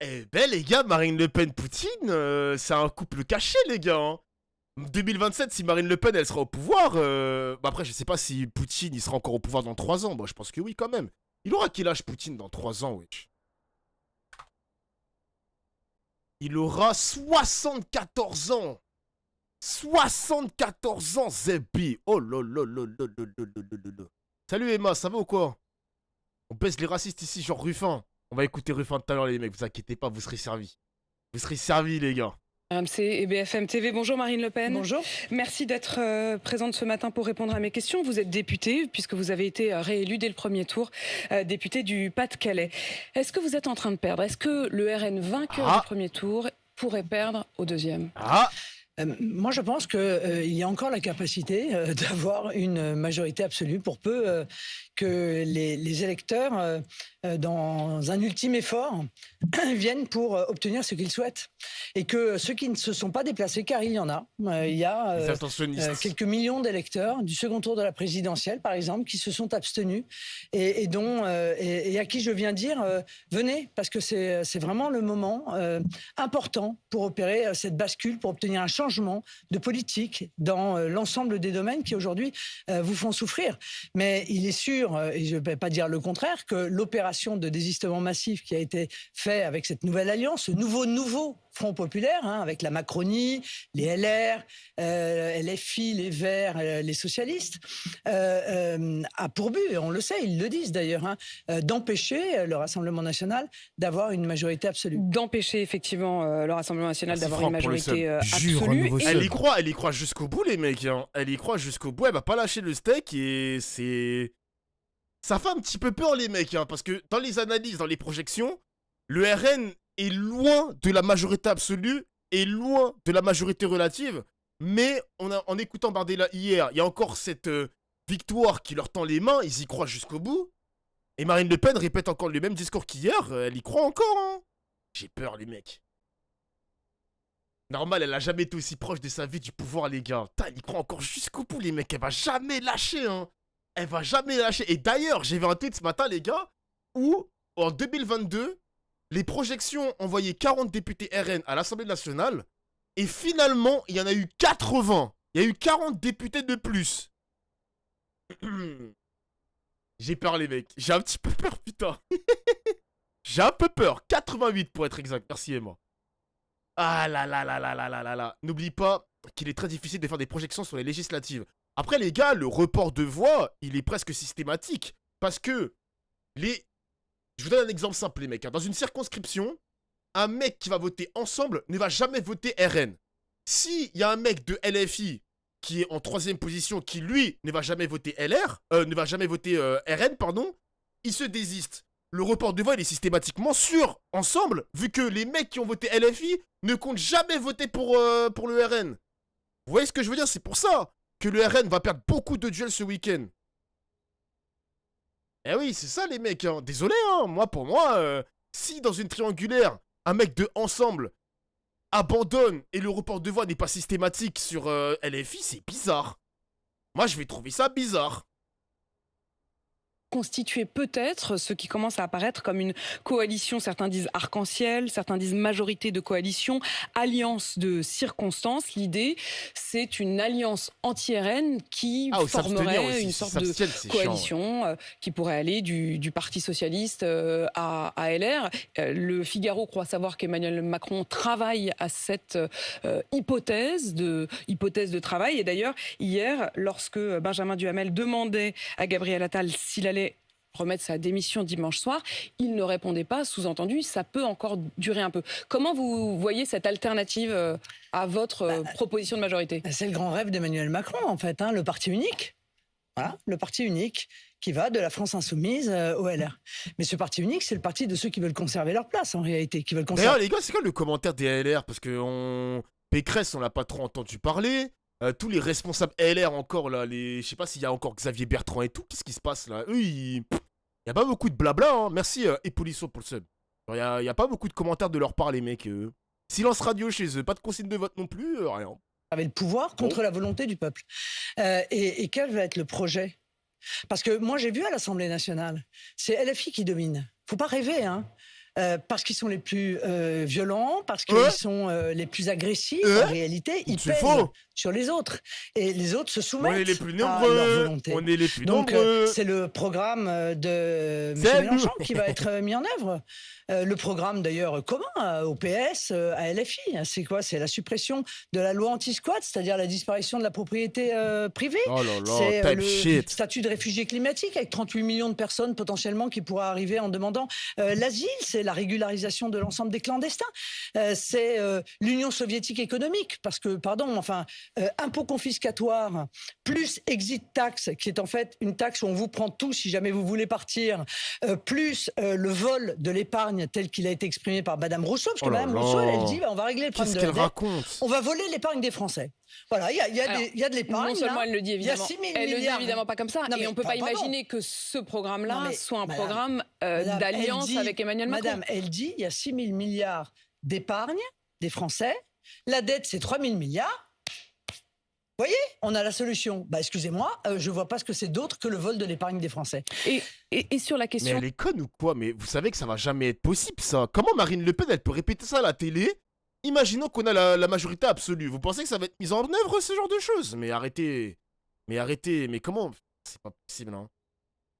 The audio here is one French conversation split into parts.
Eh ben les gars, Marine Le Pen Poutine, euh, c'est un couple caché les gars. 2027, hein. si Marine Le Pen elle sera au pouvoir, euh, bah après je sais pas si Poutine il sera encore au pouvoir dans 3 ans. Moi je pense que oui quand même. Il aura qu'il lâche Poutine dans 3 ans, wesh. Il aura 74 ans. 74 ans, Zebi. Oh Salut Emma, ça va ou quoi On baisse les racistes ici, genre Ruffin. On va écouter Ruffin tout à l'heure, les mecs, vous inquiétez pas, vous serez servis. Vous serez servis, les gars. RMC et BFM TV. Bonjour Marine Le Pen. Bonjour. Merci d'être euh, présente ce matin pour répondre à mes questions. Vous êtes députée, puisque vous avez été euh, réélue dès le premier tour, euh, députée du Pas-de-Calais. Est-ce que vous êtes en train de perdre Est-ce que le RN vainqueur ah. du premier tour pourrait perdre au deuxième Ah euh, moi, je pense qu'il euh, y a encore la capacité euh, d'avoir une majorité absolue pour peu que les, électeurs, dans un ultime effort, viennent pour obtenir ce qu'ils souhaitent. Et que ceux qui ne se sont pas déplacés, car il y en a, il y a quelques millions d'électeurs du second tour de la présidentielle, par exemple, qui se sont abstenus et, dont, et, et, à qui je viens dire, venez, parce que c'est vraiment le moment important pour opérer cette bascule, pour obtenir un changement de politique dans euh, l'ensemble des domaines qui aujourd'hui euh, vous font souffrir. Mais il est sûr, euh, et je ne vais pas dire le contraire, que l'opération de désistement massif qui a été faite avec cette nouvelle alliance, ce nouveau nouveau Front populaire, hein, avec la Macronie, les LR, euh, les LFI, les Verts, euh, les socialistes, euh, a pour but, et on le sait, ils le disent d'ailleurs, hein, d'empêcher le Rassemblement national d'avoir une majorité absolue. D'empêcher effectivement le Rassemblement national ah, d'avoir une majorité absolue. Elle y croit, elle y croit jusqu'au bout les mecs, hein. elle y croit jusqu'au bout, elle va pas lâcher le steak et c'est... Ça fait un petit peu peur les mecs, parce que dans les analyses, dans les projections, le RN est loin de la majorité absolue et loin de la majorité relative. Mais on en écoutant Bardella hier, il y a encore cette euh, victoire qui leur tend les mains, ils y croient jusqu'au bout. Et Marine Le Pen répète encore le même discours qu'hier, euh, elle y croit encore. Hein. J'ai peur, les mecs. Normal, elle n'a jamais été aussi proche de sa vie du pouvoir, les gars. elle y croit encore jusqu'au bout, les mecs. Elle va jamais lâcher, hein. Elle va jamais lâcher. Et d'ailleurs, j'ai vu un tweet ce matin, les gars, où en 2022, les projections envoyaient 40 députés RN à l'Assemblée nationale, et finalement, il y en a eu 80. Il y a eu 40 députés de plus. J'ai peur, les mecs. J'ai un petit peu peur, putain. J'ai un peu peur. 88 pour être exact. Merci, Emma. Ah là là là là là là là là. N'oublie pas qu'il est très difficile de faire des projections sur les législatives. Après, les gars, le report de voix, il est presque systématique. Parce que les un exemple simple, les mecs. Hein. Dans une circonscription, un mec qui va voter ensemble ne va jamais voter RN. S'il y a un mec de LFI qui est en troisième position, qui lui ne va jamais voter LR, euh, ne va jamais voter euh, RN, pardon, il se désiste. Le report de vote est systématiquement sur ensemble, vu que les mecs qui ont voté LFI ne comptent jamais voter pour, euh, pour le RN. Vous voyez ce que je veux dire C'est pour ça que le RN va perdre beaucoup de duels ce week-end. Eh oui, c'est ça les mecs, hein. désolé, hein. moi pour moi, euh, si dans une triangulaire, un mec de ensemble abandonne et le report de voix n'est pas systématique sur euh, LFI, c'est bizarre. Moi je vais trouver ça bizarre constituer peut-être ce qui commence à apparaître comme une coalition, certains disent arc-en-ciel, certains disent majorité de coalition, alliance de circonstances. L'idée, c'est une alliance anti-RN qui ah, formerait une sorte de coalition euh, qui pourrait aller du, Parti socialiste euh, à, LR. Euh, le Figaro croit savoir qu'Emmanuel Macron travaille à cette hypothèse, de, hypothèse de travail. Et d'ailleurs, hier, lorsque Benjamin Duhamel demandait à Gabriel Attal s'il allait remettre sa démission dimanche soir. Il ne répondait pas, sous-entendu, ça peut encore durer un peu. Comment vous voyez cette alternative euh, à votre euh, bah, proposition de majorité C'est le grand rêve d'Emmanuel Macron, en fait, hein, le parti unique. le parti unique qui va de la France insoumise euh, au LR. Mais ce parti unique, c'est le parti de ceux qui veulent conserver leur place en réalité, qui veulent conserver. les gars, c'est quoi le commentaire des LR Parce que on... Pécresse, on l'a pas trop entendu parler. Euh, tous les responsables LR encore là, les... je sais pas s'il y a encore Xavier Bertrand et tout, qu'est-ce qui se passe là Eux, il n'y a pas beaucoup de blabla, hein. merci euh, pour le sub. Il y, a... pas beaucoup de commentaires de leur part les mecs. Euh. Silence radio chez eux, pas de consigne de vote non plus, euh, rien. Avec le pouvoir contre la volonté du peuple. Et, quel va être le projet Parce que moi j'ai vu à l'Assemblée nationale, c'est LFI qui domine. Faut pas rêver, hein. Euh, parce qu'ils sont les plus euh, violents, parce qu'ils sont euh, les plus agressifs. En réalité, ils pèsent sur les autres. Et les autres se soumettent on est les plus nombreux. On est les plus Donc, c'est le programme de M. Mélenchon qui va être mis en œuvre. le programme d'ailleurs commun au PS, à LFI. C'est quoi C'est la suppression de la loi anti-squat, c'est-à-dire la disparition de la propriété privée. Oh c'est le statut de réfugié climatique avec 38 millions de personnes potentiellement qui pourra arriver en demandant l'asile. C'est la régularisation de l'ensemble des clandestins, euh, c'est euh, l'Union soviétique économique, parce que, pardon, enfin, euh, impôts confiscatoires plus exit tax, qui est en fait une taxe où on vous prend tout si jamais vous voulez partir, plus le vol de l'épargne tel qu'il a été exprimé par Madame Rousseau, parce que oh Madame Rousseau, elle, dit, bah, on va régler le problème on va voler l'épargne des Français. Voilà, il y a, de l'épargne. Non seulement hein. elle le dit évidemment, elle le dit évidemment pas comme ça. Non, mais, et on ne peut pas, imaginer que ce programme-là soit un programme euh, d'alliance avec Emmanuel Macron. Madame, elle dit il y a 6 000 milliards d'épargne des Français. La dette, c'est 3 000 milliards. Vous voyez, on a la solution. Bah, excusez-moi, je euh, je vois pas ce que c'est d'autre que le vol de l'épargne des Français. Et, sur la question. Mais elle est conne ou quoi Mais vous savez que ça va jamais être possible, ça. Comment Marine Le Pen, elle peut répéter ça à la télé imaginons qu'on a la, majorité absolue. Vous pensez que ça va être mis en œuvre ce genre de choses Mais arrêtez. Mais arrêtez. Mais comment C'est pas possible, hein.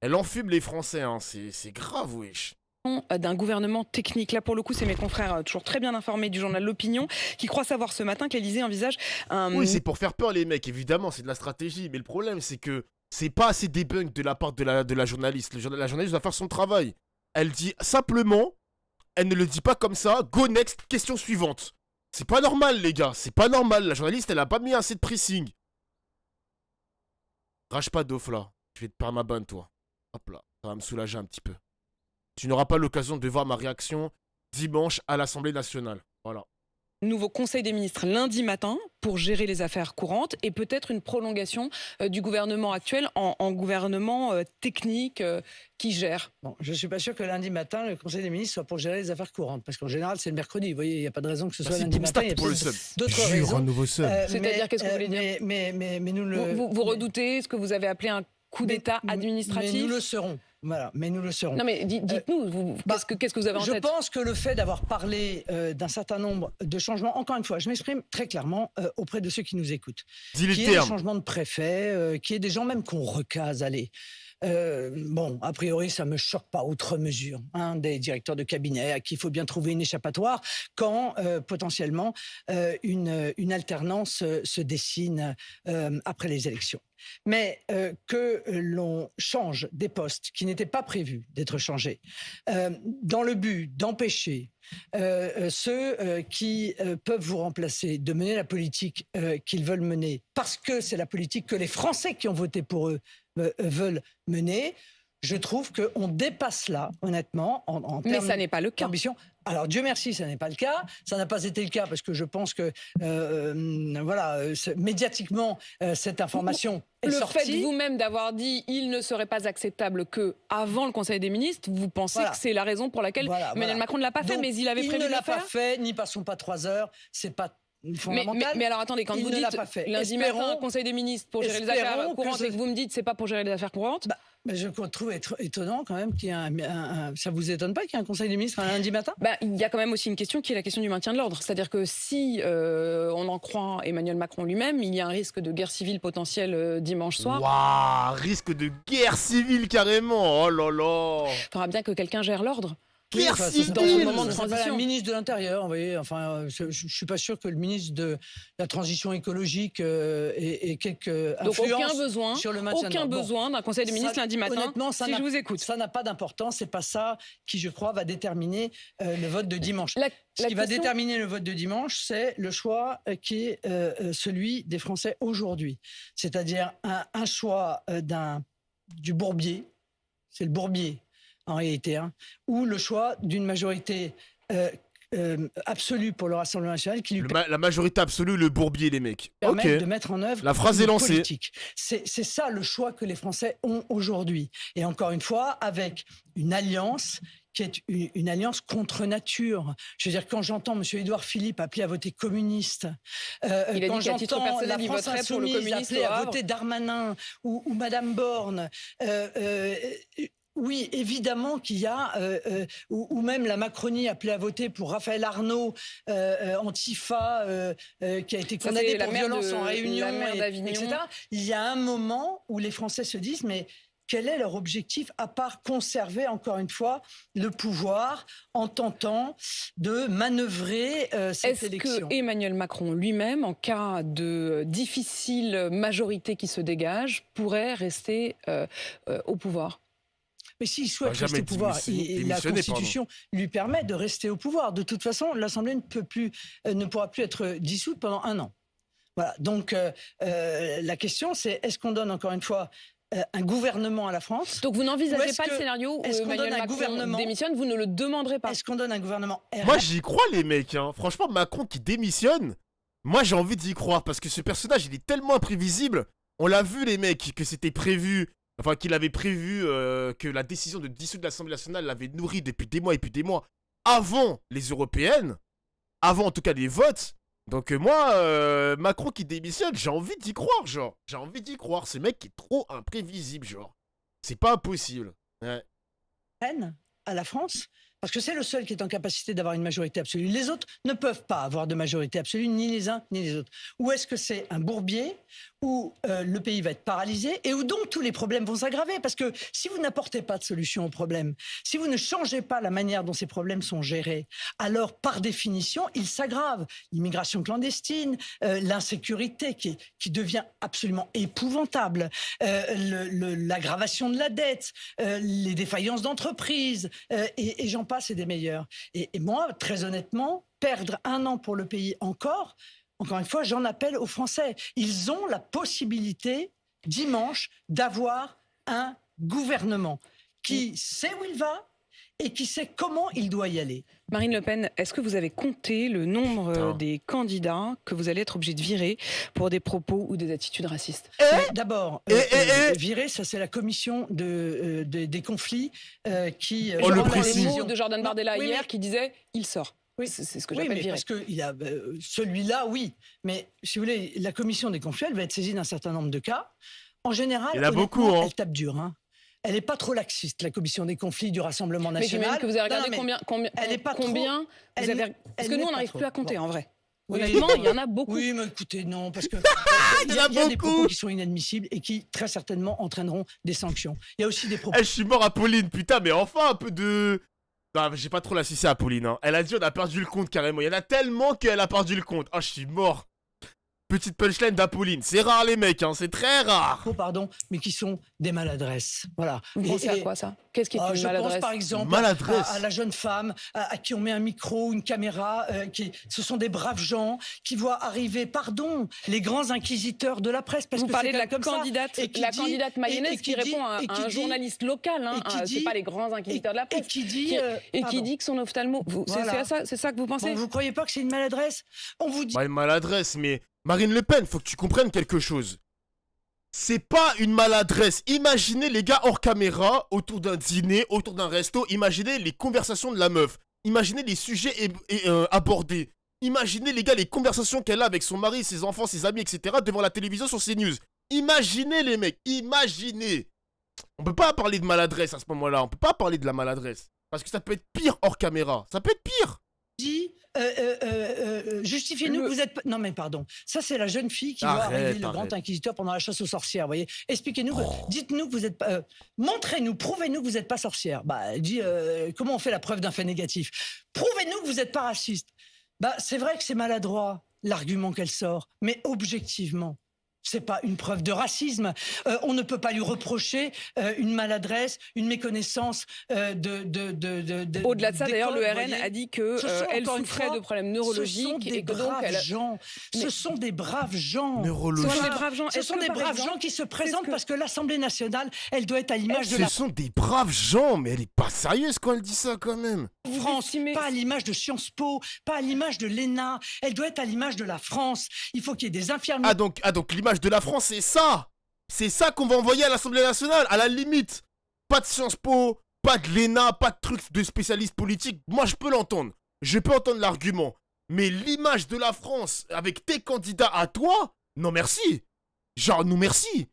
Elle enfume les Français, hein. C'est grave, wesh euh, d'un gouvernement technique. Là, pour le coup, c'est mes confrères, euh, toujours très bien informés du journal L'Opinion, qui croient savoir ce matin que envisage un. Oui, c'est pour faire peur, les mecs, évidemment, c'est de la stratégie. Mais le problème, c'est que c'est pas assez debunk de la part de la, journaliste. Le, la journaliste doit faire son travail. Elle dit simplement elle ne le dit pas comme ça. Go next, question suivante. C'est pas normal, les gars, c'est pas normal. La journaliste, elle a pas mis assez de pressing. Rache pas d'off là. Je vais te perdre ma bonne, toi. Hop là, ça va me soulager un petit peu. Tu n'auras pas l'occasion de voir ma réaction dimanche à l'Assemblée nationale. Voilà nouveau Conseil des ministres lundi matin pour gérer les affaires courantes et peut-être une prolongation euh, du gouvernement actuel en, gouvernement euh, technique euh, qui gère. je ne suis pas sûr que lundi matin, le Conseil des ministres soit pour gérer les affaires courantes, parce qu'en général, c'est le mercredi. Vous voyez, il n'y a pas de raison que ce bah, soit lundi matin. Il y a d'autres raisons. un nouveau C'est-à-dire, qu'est-ce que vous voulez dire vous, redoutez ce que vous avez appelé un coup d'État administratif nous le serons. Voilà, mais nous le serons. Non, mais euh, dites-nous, bah, qu'est-ce, que, vous avez en je tête Je pense que le fait d'avoir parlé euh, d'un certain nombre de changements, encore une fois, je m'exprime très clairement euh, auprès de ceux qui nous écoutent. qui est des changements de préfet, qui est des gens même qu'on recase, allez. bon, a priori, ça me choque pas outre mesure. Hein, des directeurs de cabinet à qui il faut bien trouver une échappatoire quand potentiellement une alternance se dessine après les élections mais euh, que l'on change des postes qui n'étaient pas prévus d'être changés, euh, dans le but d'empêcher euh, ceux qui peuvent vous remplacer de mener la politique qu'ils veulent mener, parce que c'est la politique que les Français qui ont voté pour eux veulent mener je trouve qu'on dépasse là, honnêtement, en, en Mais ça n'est pas le cas. Alors Dieu merci, ça n'est pas le cas. Ça n'a pas été le cas parce que je pense que euh, euh, voilà, euh, médiatiquement, cette information le sortie. fait vous-même d'avoir dit il ne serait pas acceptable que avant le Conseil des ministres, vous pensez que c'est la raison pour laquelle Emmanuel Macron ne l'a pas fait, mais il avait prévu il ne l'a pas fait, n'y passons pas trois heures. C'est pas mais, alors attendez, quand vous dites lundi matin, Conseil des ministres pour gérer les affaires courantes et que vous me dites c'est pas pour gérer les affaires courantes. Bah, je trouve être étonnant quand même qu'il y ait un, ça vous étonne pas qu'il y ait un Conseil des ministres un lundi matin bah, il y a quand même aussi une question qui est la question du maintien de l'ordre, c'est-à-dire que si euh, on en croit Emmanuel Macron lui-même, il y a un risque de guerre civile potentielle euh, dimanche soir. Waouh, risque de guerre civile carrément. Oh là là. Faudra bien que quelqu'un gère l'ordre. C'est enfin, de ministre de l'Intérieur, vous voyez. Enfin, euh, je ne suis pas sûr que le ministre de la Transition écologique et euh, ait, quelque euh, influence aucun besoin, sur le maintien Aucun besoin d'un conseil des ministres lundi matin, ça si je vous écoute. Ça n'a pas d'importance. C'est pas ça qui, je crois, va déterminer le vote de dimanche. Ce qui va déterminer le vote de dimanche, c'est le choix qui est celui des Français aujourd'hui. C'est-à-dire un, un choix du bourbier. C'est le bourbier en réalité, hein, ou le choix d'une majorité euh, euh, absolue pour le Rassemblement national qui lui la majorité absolue, le bourbier, les mecs. Ok, de mettre en œuvre la phrase est lancée. C'est ça le choix que les Français ont aujourd'hui. Et encore une fois, avec une alliance qui est une, alliance contre nature. Je veux dire, quand j'entends M. Édouard Philippe appeler à voter communiste, euh, quand j'entends la France insoumise appeler à voter Darmanin ou, ou Madame Borne, oui, évidemment qu'il y a, euh, euh, ou, même la Macronie appelée à voter pour Raphaël Arnaud, euh, Antifa, qui a été condamné pour violence en réunion, etc. Il y a un moment où les Français se disent, mais quel est leur objectif à part conserver encore une fois le pouvoir en tentant de manœuvrer cette Est-ce que Emmanuel Macron lui-même, en cas de difficile majorité qui se dégage, pourrait rester au pouvoir mais s'il souhaite rester au pouvoir, la Constitution lui permet de rester au pouvoir. De toute façon, l'Assemblée ne, euh, ne pourra plus être dissoute pendant un an. Donc, euh, euh, la question, c'est est-ce qu'on donne encore une fois un gouvernement à la France. Donc vous n'envisagez pas le scénario où Emmanuel Macron gouvernement... démissionne, vous ne le demanderez pas. Est-ce qu'on donne un gouvernement Moi j'y crois les mecs, hein. franchement Macron qui démissionne, moi j'ai envie d'y croire parce que ce personnage il est tellement imprévisible. On l'a vu les mecs, que c'était prévu, Enfin, qu'il avait prévu euh, que la décision de dissoudre l'Assemblée nationale l'avait nourri depuis des mois et puis des mois avant les européennes, avant en tout cas les votes. Donc euh, moi, euh, Macron qui démissionne, j'ai envie d'y croire, genre. J'ai envie d'y croire. Ce mec est trop imprévisible, genre. C'est pas impossible. Ouais. À la France, parce que c'est le seul qui est en capacité d'avoir une majorité absolue. Les autres ne peuvent pas avoir de majorité absolue, ni les uns ni les autres. Ou est-ce que c'est un bourbier où euh, le pays va être paralysé et où donc tous les problèmes vont s'aggraver Parce que si vous n'apportez pas de solution aux problèmes, si vous ne changez pas la manière dont ces problèmes sont gérés, alors par définition, ils s'aggravent. L'immigration clandestine, euh, l'insécurité qui, devient absolument épouvantable, euh, l'aggravation de la dette, les défaillances d'entreprises, et, et j'en pas, c'est des meilleurs. Et, moi, très honnêtement, perdre un an pour le pays encore, encore une fois, j'en appelle aux Français. Ils ont la possibilité, dimanche, d'avoir un gouvernement qui sait où il va, et qui sait comment il doit y aller. Marine Le Pen, est-ce que vous avez compté le nombre euh, des candidats que vous allez être obligé de virer pour des propos ou des attitudes racistes eh D'abord, eh, euh, eh, euh, virer, ça c'est la commission des conflits qui. On oh, le précise. de Jordan Bardella hier qui disait il sort. Oui, c'est ce que j'appelle oui, mais Parce que celui-là, oui. Mais si vous voulez, la commission des conflits, elle va être saisie d'un certain nombre de cas. En général, a beaucoup, hein. elle tape dur. Hein elle n'est pas trop laxiste, la commission des conflits du Rassemblement national. Mais que vous avez regardé combien, combien, elle n'est pas combien trop, vous Parce que nous, on n'arrive plus à compter en vrai. Honnêtement, il y en a beaucoup. Oui, mais écoutez, non, parce que il y a, beaucoup. a, y a des propos qui sont inadmissibles et qui très certainement entraîneront des sanctions. Il y a aussi des propos. Eh, je suis mort à Pauline, putain, mais enfin un peu de. Non, j'ai pas trop la à Pauline. Hein. Elle a dit on a perdu le compte carrément. Il y en a tellement qu'elle a perdu le compte. oh, je suis mort. Petite punchline d'Apolline. C'est rare les mecs, hein, c'est très rare. Oh pardon, mais qui sont des maladresses. Voilà. à quoi ça Qu'est-ce qui ah, est, je pense par exemple À, la jeune femme à, qui on met un micro, une caméra. Euh, qui, ce sont des braves gens qui voient arriver, pardon, les grands inquisiteurs de la presse. Parce Vous parlez de la candidate, et qui la candidate mayonnaise qui, répond à, un journaliste local. Hein, euh, c'est pas les grands inquisiteurs de la presse. Euh, et qui dit, et qui dit que son ophtalmo. C'est ça, ça, que vous pensez Vous Vous croyez pas que c'est une maladresse On vous dit. une maladresse, mais Marine Le Pen, faut que tu comprennes quelque chose. C'est pas une maladresse. Imaginez les gars hors caméra, autour d'un dîner, autour d'un resto. Imaginez les conversations de la meuf. Imaginez les sujets euh, abordés. Imaginez les gars les conversations qu'elle a avec son mari, ses enfants, ses amis, etc. devant la télévision sur CNews. Imaginez les mecs, imaginez. On peut pas parler de maladresse à ce moment-là. On peut pas parler de la maladresse. Parce que ça peut être pire hors caméra. Ça peut être pire dit euh, euh, euh, euh justifiez-nous que vous êtes. Non, mais pardon. Ça, c'est la jeune fille qui va arriver le grand inquisiteur pendant la chasse aux sorcières. Vous voyez, expliquez-nous, oh. dites-nous que vous êtes pas. Montrez-nous, prouvez-nous que vous n'êtes pas sorcière. Bah, elle dit comment on fait la preuve d'un fait négatif Prouvez-nous que vous n'êtes pas raciste. Bah, c'est vrai que c'est maladroit l'argument qu'elle sort, mais objectivement, c'est pas une preuve de racisme. Euh, on ne peut pas lui reprocher euh, une maladresse, une méconnaissance euh, de, de, de, Au-delà de ça, d'ailleurs, le RN a dit que elle souffrait de problèmes neurologiques et gens. Ce sont des braves gens. Ce sont des braves gens. Ce sont des braves gens qui se présentent parce que l'Assemblée nationale, elle doit être à l'image de ce sont des braves gens, mais elle est pas sérieuse quand elle dit ça quand même. France, pas à l'image de Sciences Po, pas à l'image de l'ENA. Elle doit être à l'image de la France. Il faut qu'il y ait des infirmières. Ah donc, ah donc l'image de la France, c'est ça C'est ça qu'on va envoyer à l'Assemblée nationale, à la limite. Pas de Sciences Po, pas de l'ENA, pas de trucs de spécialistes politiques. Moi, je peux l'entendre. Je peux entendre l'argument. Mais l'image de la France avec tes candidats à toi, non merci. Genre, nous merci.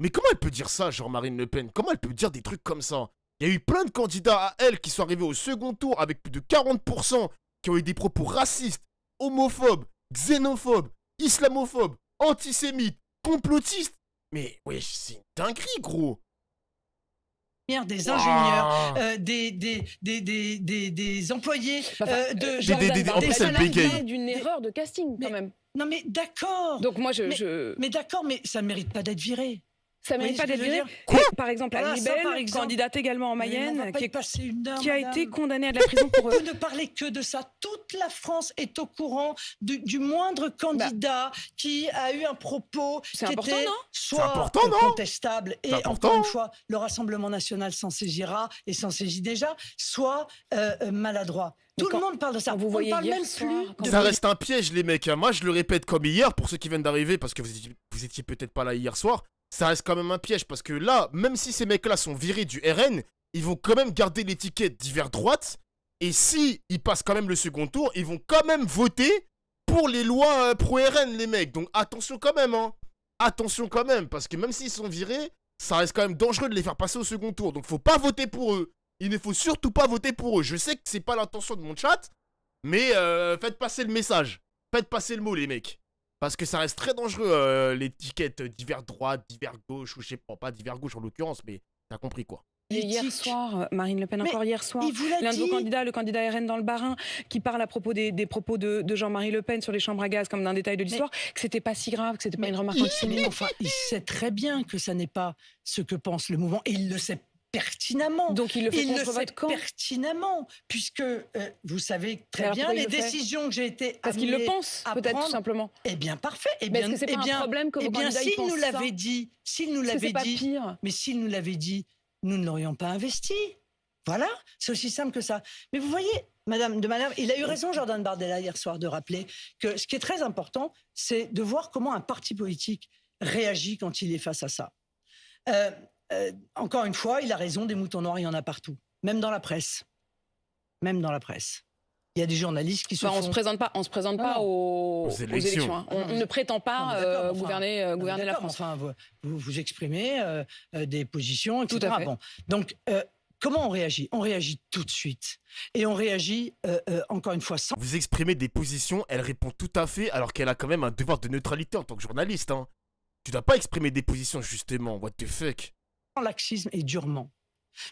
Mais comment elle peut dire ça, genre Marine Le Pen Comment elle peut dire des trucs comme ça Il y a eu plein de candidats à elle qui sont arrivés au second tour avec plus de 40% qui ont eu des propos racistes, homophobes, xénophobes, islamophobes, antisémites, Complotiste Mais oui c'est une dinguerie, gros des ingénieurs, euh, des, des, des, des, employés euh, de euh, d'une erreur de casting quand même. Non mais d'accord. Donc moi je mais, d'accord mais ça ne mérite pas d'être viré. Ça mérite pas d'être Par exemple, Annie candidate également en Mayenne, qui, qui a été condamnée à de la prison pour. Euh, ne parlez que de ça. Toute la France est au courant du, moindre candidat bah. qui a eu un propos qui était soit contestable et encore une fois, le Rassemblement national s'en saisira et s'en saisit déjà, soit euh, euh, maladroit. Tout le monde parle de ça. Vous voyez même plus. Ça reste un piège, les mecs. Hein. Moi, je le répète comme hier pour ceux qui viennent d'arriver parce que vous étiez, peut-être pas là hier soir ça reste quand même un piège parce que là, même si ces mecs-là sont virés du RN, ils vont quand même garder l'étiquette d'hiver droite. Et si ils passent quand même le second tour, ils vont quand même voter pour les lois euh, pro-RN, les mecs. Donc attention quand même, hein. Attention quand même, parce que même s'ils sont virés, ça reste quand même dangereux de les faire passer au second tour. Donc faut pas voter pour eux. Il ne faut surtout pas voter pour eux. Je sais que c'est pas l'intention de mon chat, mais euh, faites passer le message. Faites passer le mot, les mecs. Parce que ça reste très dangereux, euh, l'étiquette divers droite, divers gauche, ou je sais pas, pas divers gauche en l'occurrence, mais t'as compris quoi. Hier soir, euh, Marine Le Pen, encore hier soir, l'un de vos candidats, le candidat RN dans le Barin, qui parle à propos des, propos de, Jean-Marie Le Pen sur les chambres à gaz comme d'un détail de l'histoire, que c'était pas si grave, que c'était pas une remarque antisémite. Enfin, il sait très bien que ça n'est pas ce que pense le mouvement et il le sait pertinemment. Donc il le fait il le pertinemment, puisque euh, vous savez très bien les décisions que j'ai été parce qu'il le pense peut-être tout simplement. Eh bien parfait. Eh bien, c'est eh un problème eh bien, s'il nous l'avait dit, s'il nous l'avait dit, mais s'il nous l'avait dit, nous ne l'aurions pas investi. Voilà, c'est aussi simple que ça. Mais vous voyez, Madame de Malherbe, il a eu raison, Jordan Bardella, hier soir, de rappeler que ce qui est très important, c'est de voir comment un parti politique réagit quand il est face à ça. Euh, euh, encore une fois, il a raison, des moutons noirs, il y en a partout, même dans la presse. Même dans la presse. Il y a des journalistes qui se bah, On se présente pas, on se présente pas ah. aux, élections. Hein. on, ah ne prétend pas euh, euh, gouverner, la France. vous, vous, exprimez des positions, etc. Tout Donc, comment on réagit On réagit tout de suite. Et on réagit, encore une fois, sans... Vous exprimez des positions, elle répond tout à fait, alors qu'elle a quand même un devoir de neutralité en tant que journaliste. Hein. Tu dois pas exprimer des positions, justement. What the fuck laxisme et durement.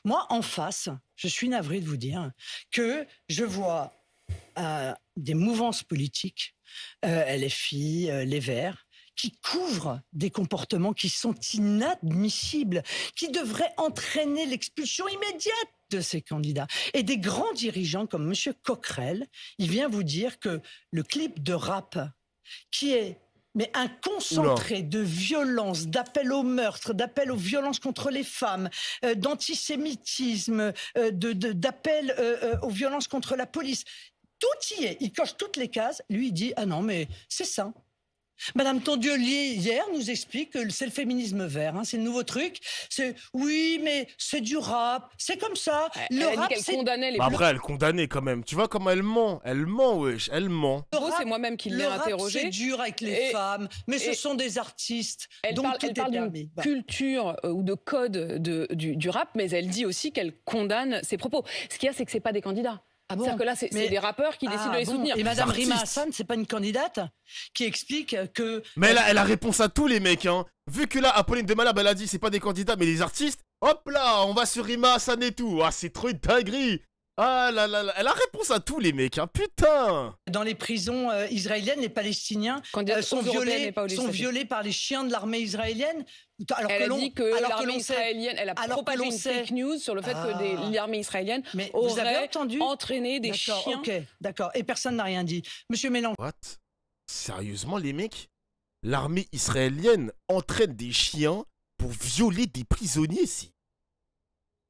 Moi, en face, je suis navré de vous dire que je vois euh, des mouvances politiques, euh, LFI, euh, les Verts, qui couvrent des comportements qui sont inadmissibles, qui devraient entraîner l'expulsion immédiate de ces candidats. Et des grands dirigeants comme M. Coquerel, il vient vous dire que le clip de rap qui est mais un concentré de violence, d'appels au meurtre, d'appels aux violences contre les femmes, euh, d'antisémitisme, euh, d'appels euh, aux violences contre la police. Tout y est. Il coche toutes les cases. Lui, il dit Ah non, mais c'est ça. Madame Tondieu, hier, nous explique que c'est le féminisme vert, hein, c'est le nouveau truc. C'est oui, mais c'est du rap, c'est comme ça. Elle, le bah, Après, elle condamnait quand même. Tu vois comment elle ment Elle ment, wesh, elle ment. C'est moi-même qui l'ai interrogée. C'est dur avec les femmes, mais ce sont des artistes. Elle donc elle parle de culture euh, ou de code du, du rap, mais elle dit aussi qu'elle condamne ses propos. Ce qu'il y a, c'est que c'est pas des candidats. Ah cest des rappeurs qui décident de les ah soutenir. Et Madame Rima Hassan, c'est pas une candidate qui explique que. Mais elle a, elle a réponse à tous les mecs, hein. Vu que là, Apolline de Malab, elle a dit c'est pas des candidats, mais des artistes. Hop là, on va sur Rima Hassan et tout. Ah, c'est trop une dinguerie. Ah là là là, elle a réponse à tous les mecs, hein, putain Dans les prisons euh, israéliennes, les Palestiniens euh, sont, violés, sont violés par les chiens de l'armée israélienne. Alors elle a dit que l'armée israélienne, elle a propagé une fake news sur le fait que ah. l'armée israélienne Mais aurait entraîné des chiens. d'accord. Et personne n'a rien dit. Monsieur Mélenchon. What Sérieusement, les mecs L'armée israélienne entraîne des chiens pour violer des prisonniers, si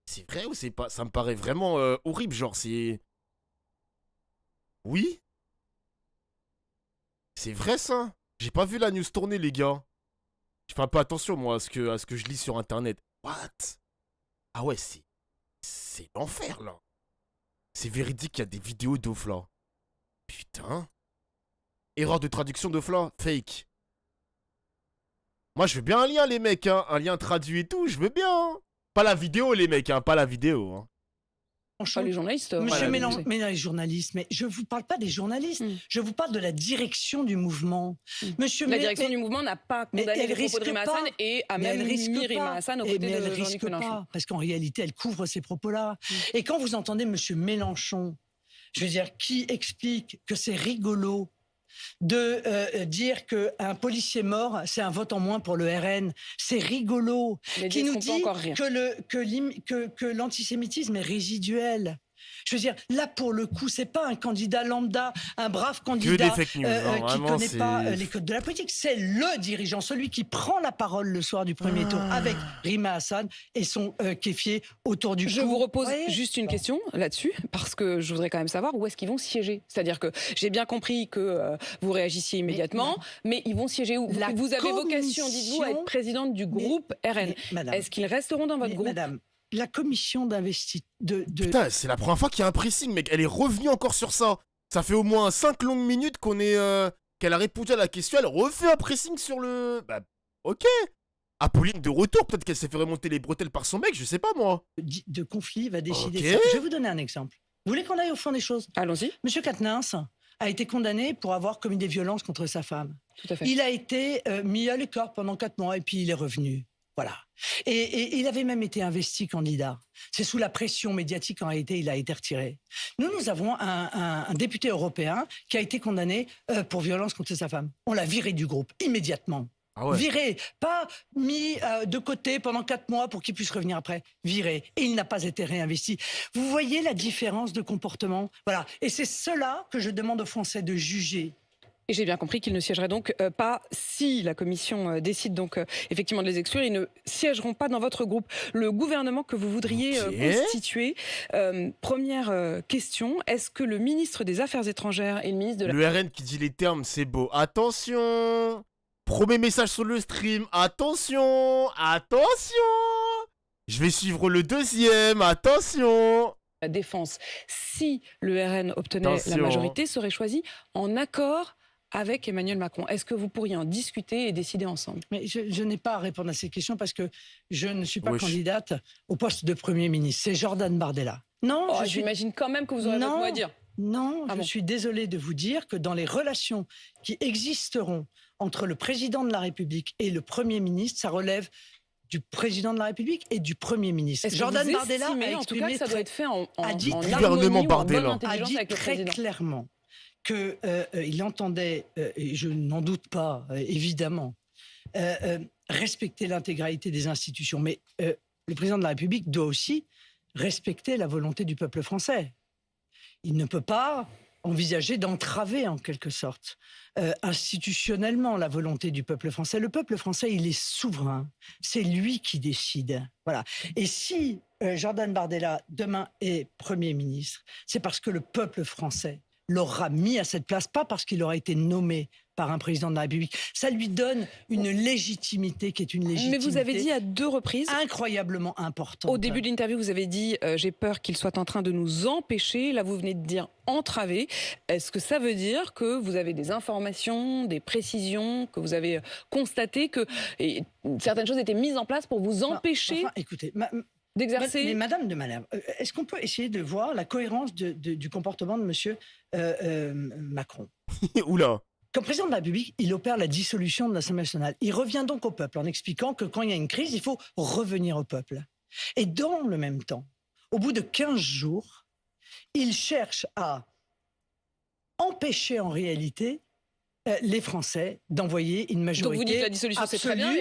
c'est vrai ou c'est pas Ça me paraît vraiment euh, horrible, genre, c'est... Oui C'est vrai, ça J'ai pas vu la news tourner, les gars. Je fais pas attention, moi, à ce que, à ce que je lis sur Internet. What Ah ouais, c'est... C'est l'enfer, là. C'est véridique, qu'il y a des vidéos d'Ofla. Putain. Erreur de traduction d'Ofla, fake. Moi, je veux bien un lien, les mecs, hein. Un lien traduit et tout, je veux bien, hein pas la vidéo, les mecs, hein, pas la vidéo. Hein. Pas les journalistes. Euh, Monsieur Mélenchon, mais non, les journalistes, mais je vous parle pas des journalistes, hmm. je vous parle de la direction du mouvement. Hmm. Monsieur la direction du mouvement n'a pas condamné les propos de Rima Hassan et a même mis Rima Hassan aux côtés mais elle de risque pas, parce qu'en réalité, elle couvre ces propos-là. Hmm. Et quand vous entendez Monsieur Mélenchon, je veux dire, qui explique que c'est rigolo de euh, dire qu'un policier mort, c'est un vote en moins pour le RN. C'est rigolo. qui nous dit que l'antisémitisme est résiduel. Je veux dire, là pour le coup, c'est pas un candidat lambda, un brave candidat euh, hein, euh, qui ne connaît pas euh, les codes de la politique. C'est le dirigeant, celui qui prend la parole le soir du premier tour ah. avec Rima Hassan et son euh, autour du cou. Je vous repose juste une question là-dessus parce que je voudrais quand même savoir où est-ce qu'ils vont siéger. C'est-à-dire que j'ai bien compris que vous réagissiez immédiatement, mais, ils vont siéger où Vous avez vocation, dites-vous, à être présidente du groupe RN. Est-ce qu'ils resteront dans votre groupe la commission d'investissement. De, c'est la première fois qu'il y a un pressing, mec. Elle est revenue encore sur ça. Ça fait au moins 5 longues minutes qu'on est. Euh, qu'elle a répondu à la question. Elle refait un pressing sur le. Bah, ok. Apolline de retour, peut-être qu'elle s'est fait remonter les bretelles par son mec, je sais pas moi. De, conflit va décider Je vais vous donner un exemple. Vous voulez qu'on aille au fond des choses Allons-y. Monsieur Katnins a été condamné pour avoir commis des violences contre sa femme. Tout à fait. Il a été euh, mis à l'écart pendant 4 mois et puis il est revenu. Voilà. Et, il avait même été investi candidat. C'est sous la pression médiatique qu'en réalité il a été retiré. Nous, nous avons un, député européen qui a été condamné euh, pour violence contre sa femme. On l'a viré du groupe immédiatement. Ah viré, pas mis euh, de côté pendant quatre mois pour qu'il puisse revenir après. Viré, et il n'a pas été réinvesti. Vous voyez la différence de comportement, voilà. Et c'est cela que je demande aux Français de juger et j'ai bien compris qu'ils ne siégeraient donc euh, pas si la commission euh, décide donc euh, effectivement de les exclure. Ils ne siégeront pas dans votre groupe. Le gouvernement que vous voudriez constituer. première question est-ce que le ministre des Affaires étrangères et le ministre de la... Le RN qui dit les termes, c'est beau. Attention. Premier message sur le stream. Attention, attention. Je vais suivre le deuxième. Attention La défense. Si le RN obtenait la majorité, serait choisi en accord avec Emmanuel Macron. Est-ce que vous pourriez en discuter et décider ensemble Mais je, n'ai pas à répondre à ces questions parce que je ne suis pas candidate au poste de Premier ministre. C'est Jordan Bardella. Non, oh, j'imagine quand même que vous aurez dire. Non, ah je suis désolée de vous dire que dans les relations qui existeront entre le président de la République et le Premier ministre, ça relève du président de la République et du Premier ministre. Jordan Bardella ça doit être fait en, Bardella. A dit très clairement qu'il euh, euh, entendait, euh, et je n'en doute pas, évidemment, respecter l'intégralité des institutions. Mais le président de la République doit aussi respecter la volonté du peuple français. Il ne peut pas envisager d'entraver, en quelque sorte, institutionnellement la volonté du peuple français. Le peuple français, il est souverain. C'est lui qui décide. Voilà. Et si Jordan Bardella, demain, est Premier ministre, c'est parce que le peuple français l'aura mis à cette place, pas parce qu'il aura été nommé par un président de la République. Ça lui donne une légitimité qui est une légitimité. Mais vous avez dit à deux reprises. Incroyablement important Au début de l'interview, vous avez dit euh, j'ai peur qu'il soit en train de nous empêcher. Là, vous venez de dire entraver. Est-ce que ça veut dire que vous avez des informations, des précisions, que vous avez euh, constaté que certaines choses étaient mises en place pour vous empêcher enfin, Écoutez, d'exercer. Madame de Madame, euh, euh, est-ce qu'on peut essayer de voir la cohérence du comportement de Monsieur euh, Macron Oula. Comme président de la République, il opère la dissolution de l'Assemblée nationale. Il revient donc au peuple en expliquant que quand il y a une crise, il faut revenir au peuple. Et dans le même temps, au bout de 15 jours, il cherche à empêcher en réalité euh, les Français d'envoyer une majorité dissolution,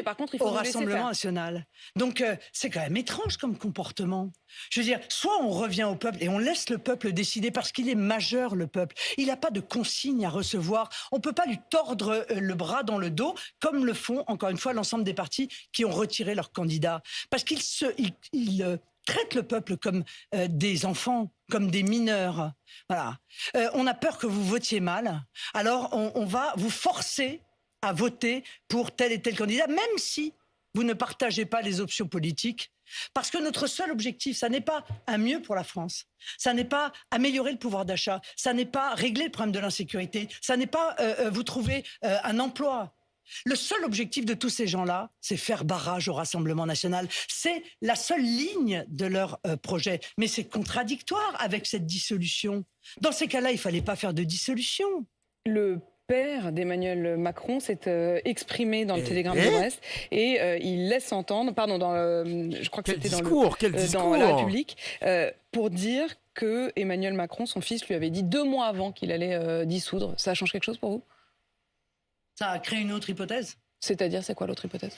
par au Rassemblement national. Donc euh, c'est quand même étrange comme comportement. Je veux dire, soit on revient au peuple et on laisse le peuple décider parce qu'il est majeur, le peuple. Il n'a pas de consigne à recevoir. On peut pas lui tordre euh, le bras dans le dos comme le font encore une fois l'ensemble des partis qui ont retiré leur candidat. Parce qu'ils se, traite le peuple comme euh, des enfants, comme des mineurs. Voilà. Euh, on a peur que vous votiez mal, alors on, va vous forcer à voter pour tel et tel candidat, même si vous ne partagez pas les options politiques. Parce que notre seul objectif, ça n'est pas un mieux pour la France, ça n'est pas améliorer le pouvoir d'achat, ça n'est pas régler le problème de l'insécurité, ça n'est pas euh, vous trouver un emploi. Le seul objectif de tous ces gens-là, c'est faire barrage au Rassemblement national. C'est la seule ligne de leur euh, projet. Mais c'est contradictoire avec cette dissolution. Dans ces cas-là, il ne fallait pas faire de dissolution. Le père d'Emmanuel Macron s'est euh, exprimé dans le eh Télégramme de l'Ouest et euh, il laisse entendre, pardon, dans je crois que c'était dans, le, dans la République, pour dire que Emmanuel Macron, son fils, lui avait dit deux mois avant qu'il allait dissoudre. Ça change quelque chose pour vous ça crée une autre hypothèse. C'est-à-dire, c'est quoi l'autre hypothèse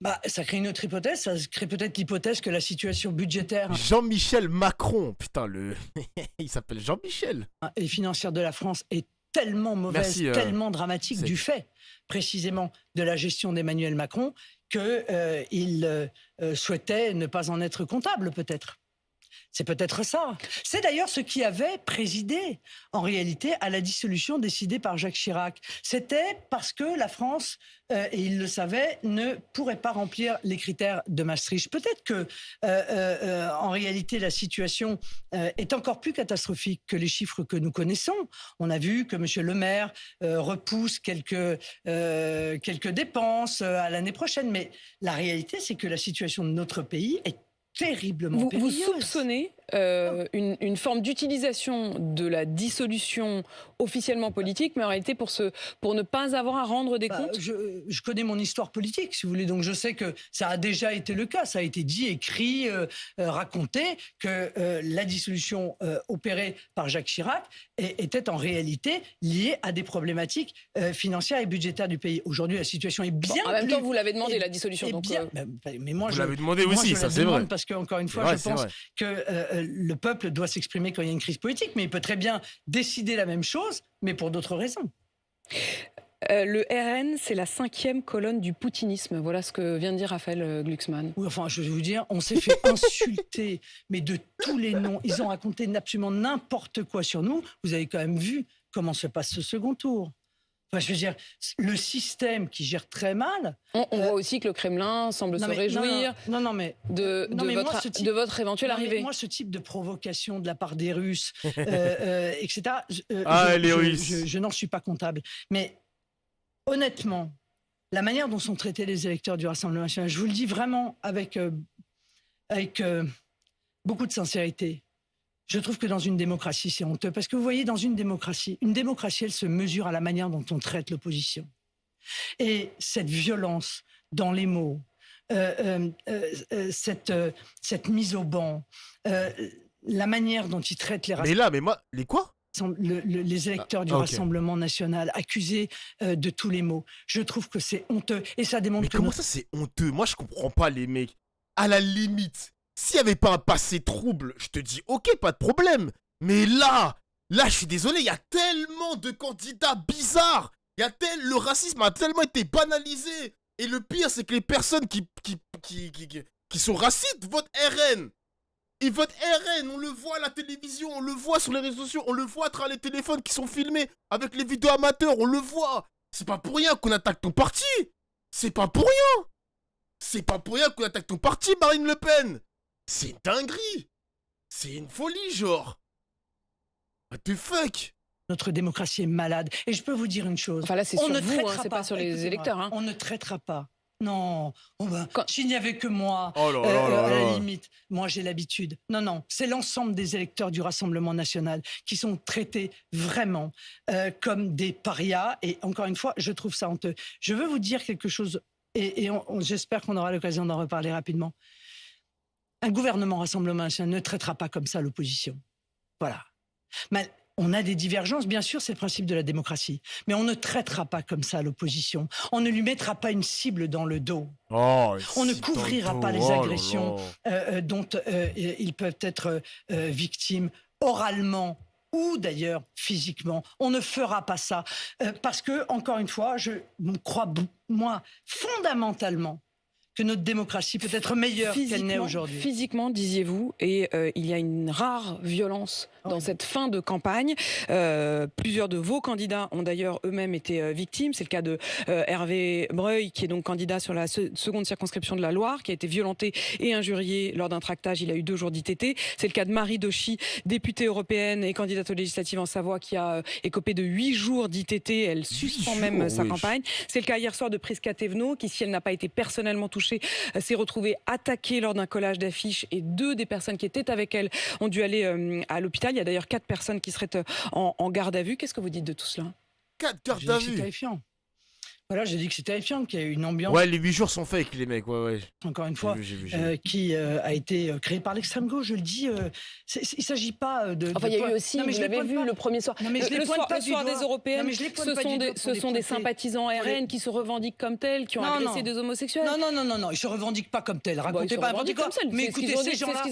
bah, ça crée une autre hypothèse, ça crée peut-être l'hypothèse que la situation budgétaire... Jean-Michel Macron, putain, le... il s'appelle Jean-Michel. Ah, et financière de la France est tellement mauvaise, euh, tellement dramatique du fait précisément de la gestion d'Emmanuel Macron qu'il euh, euh, euh, souhaitait ne pas en être comptable peut-être. C'est peut-être ça. C'est d'ailleurs ce qui avait présidé, en réalité, à la dissolution décidée par Jacques Chirac. C'était parce que la France, euh, et il le savait, ne pourrait pas remplir les critères de Maastricht. Peut-être que, euh, euh, en réalité, la situation est encore plus catastrophique que les chiffres que nous connaissons. On a vu que M. Le Maire repousse quelques, quelques dépenses à l'année prochaine, mais la réalité, c'est que la situation de notre pays est terriblement vous, périlleuse. Vous soupçonnez euh, une, forme d'utilisation de la dissolution officiellement politique, mais en réalité pour, pour ne pas avoir à rendre des bah, comptes je, connais mon histoire politique, si vous voulez, donc je sais que ça a déjà été le cas, ça a été dit, écrit, euh, euh, raconté, que la dissolution opérée par Jacques Chirac était en réalité liée à des problématiques financières et budgétaires du pays. Aujourd'hui, la situation est bien. en même temps, vous l'avez demandé, la dissolution. Donc, bien... mais moi, vous l'avais demandé aussi, ça c'est vrai. Parce que, encore une fois, je pense que euh, le peuple doit s'exprimer quand il y a une crise politique, mais il peut très bien décider la même chose, mais pour d'autres raisons. Euh, le RN, c'est la cinquième colonne du poutinisme. Voilà ce que vient de dire Raphaël euh, Glucksmann. Oui, enfin, je vais vous dire, on s'est fait insulter, mais de tous les noms. Ils ont raconté absolument n'importe quoi sur nous. Vous avez quand même vu comment se passe ce second tour. Bah, je veux dire, le système qui gère très mal. On, euh, voit aussi que le Kremlin semble se réjouir. de, votre, éventuelle arrivée. moi, ce type de provocation de la part des Russes, euh, euh, etc. Ah, je, je, n'en suis pas comptable. Mais honnêtement, la manière dont sont traités les électeurs du Rassemblement national, je vous le dis vraiment avec avec beaucoup de sincérité. Je trouve que dans une démocratie, c'est honteux. Parce que vous voyez, dans une démocratie, une démocratie, elle se mesure à la manière dont on traite l'opposition. Et cette violence dans les mots, euh, euh, euh, cette, cette mise au banc, la manière dont ils traitent les Mais là, mais moi, les quoi les ah, électeurs du Rassemblement national accusés de tous les maux. Je trouve que c'est honteux et ça démontre. Mais comment ça c'est honteux Moi je comprends pas les mecs. À la limite, s'il n'y avait pas un passé trouble, je te dis ok, pas de problème. Mais là, là, je suis désolé, il y a tellement de candidats bizarres. y a tel, le racisme a tellement été banalisé. Et le pire, c'est que les personnes qui, qui, qui, qui, sont racistes votent RN. et votre RN, on le voit à la télévision, on le voit sur les réseaux sociaux, on le voit à travers les téléphones qui sont filmés avec les vidéos amateurs, on le voit. C'est pas pour rien qu'on attaque ton parti. C'est pas pour rien. C'est pas pour rien qu'on attaque ton parti, Marine Le Pen. C'est une dinguerie C'est une folie, genre What the fuck notre démocratie est malade. Et je peux vous dire une chose. Enfin là, c'est sur ne vous, hein, c'est pas sur les électeurs. Hein. On ne traitera pas non, s'il n'y avait que moi, oh euh, euh, à la limite, moi j'ai l'habitude. Non, non, c'est l'ensemble des électeurs du Rassemblement national qui sont traités vraiment euh, comme des parias. Et encore une fois, je trouve ça honteux. Je veux vous dire quelque chose, et j'espère qu'on aura l'occasion d'en reparler rapidement un gouvernement Rassemblement national ne traitera pas comme ça l'opposition. Voilà. Mais on a des divergences, bien sûr, c'est le principe de la démocratie. Mais on ne traitera pas comme ça l'opposition. On ne lui mettra pas une cible dans le dos. Oh, on ne couvrira pas les oh agressions euh, euh, dont euh, ils peuvent être victimes oralement ou d'ailleurs physiquement. On ne fera pas ça. parce que, encore une fois, je crois, moi, fondamentalement, que notre démocratie peut être meilleure qu'elle n'est aujourd'hui. Physiquement, disiez-vous, et euh, il y a une rare violence dans cette fin de campagne. Euh, plusieurs de vos candidats ont d'ailleurs eux-mêmes été euh, victimes. C'est le cas de Hervé Breuil, qui est donc candidat sur la seconde circonscription de la Loire, qui a été violenté et injurié lors d'un tractage. Il a eu deux jours d'ITT. C'est le cas de Marie Doshi, députée européenne et candidate aux législatives en Savoie, qui a écopé de huit jours d'ITT. Elle suspend même sa campagne. C'est le cas hier soir de Prisca Thévenot, qui, si elle n'a pas été personnellement touchée, euh, s'est retrouvée attaquée lors d'un collage d'affiches et deux des personnes qui étaient avec elle ont dû aller euh, à l'hôpital. Il y a d'ailleurs quatre personnes qui seraient euh, en, garde à vue. Qu'est-ce que vous dites de tout cela Quatre gardes à vue. Voilà, bah j'ai dit que c'était terrifiant, qu'il y ait une ambiance. Ouais, les huit jours sont faits avec les mecs. Ouais, ouais. Encore une fois, euh, qui euh, a été euh, créé par l'extrême gauche. Je le dis, il ne s'agit pas de. Enfin, il y a eu aussi. Non, mais vous l'avez vu le premier soir. mais je le, le soir, pas le soir des Européennes, ce sont des, sympathisants RN qui se revendiquent comme tels, qui ont agressé des homosexuels. Non, non, non, non, non, ils se revendiquent pas comme tels. Racontez pas n'importe quoi. Mais écoutez ces gens-là.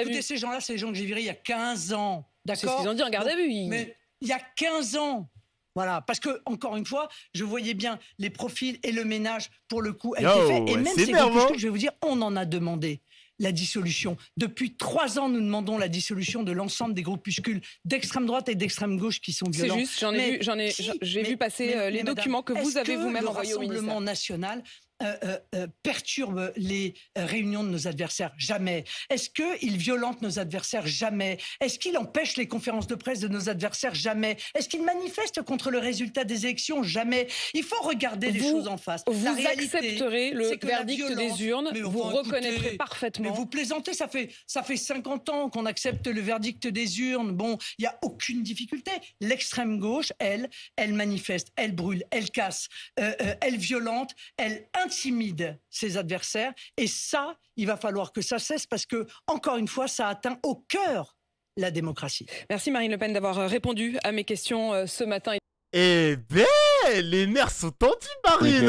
Écoutez ces gens-là, c'est les gens que j'ai virés il y a 15 ans. D'accord. C'est ce qu'ils ont dit en garde à vue. Mais il y a 15 ans. Voilà, parce que encore une fois, je voyais bien les profils et le ménage pour le coup. fait. Et même ces je vais vous dire, on en a demandé la dissolution. Depuis trois ans, nous demandons la dissolution de l'ensemble des groupuscules d'extrême droite et d'extrême gauche qui sont violents. C'est juste, j'en ai, j'en ai, j'ai vu passer euh, les documents que vous avez vous-même envoyés au Rassemblement national euh, euh, euh, perturbe les réunions de nos adversaires Jamais. Est-ce qu'il violente nos adversaires Jamais. Est-ce qu'il empêche les conférences de presse de nos adversaires Jamais. Est-ce qu'il manifeste contre le résultat des élections Jamais. Il faut regarder les choses en face. Vous accepterez le verdict des urnes, vous, reconnaîtrez parfaitement. Mais vous plaisantez, ça fait, ça fait 50 ans qu'on accepte le verdict des urnes. Bon, il n'y a aucune difficulté. L'extrême gauche, elle, elle manifeste, elle brûle, elle casse, elle violente, elle intimide ses adversaires. Et ça, il va falloir que ça cesse parce que, encore une fois, ça atteint au cœur la démocratie. Merci Marine Le Pen d'avoir euh, répondu à mes questions euh, ce matin. Eh ben, les nerfs sont tendus, Marine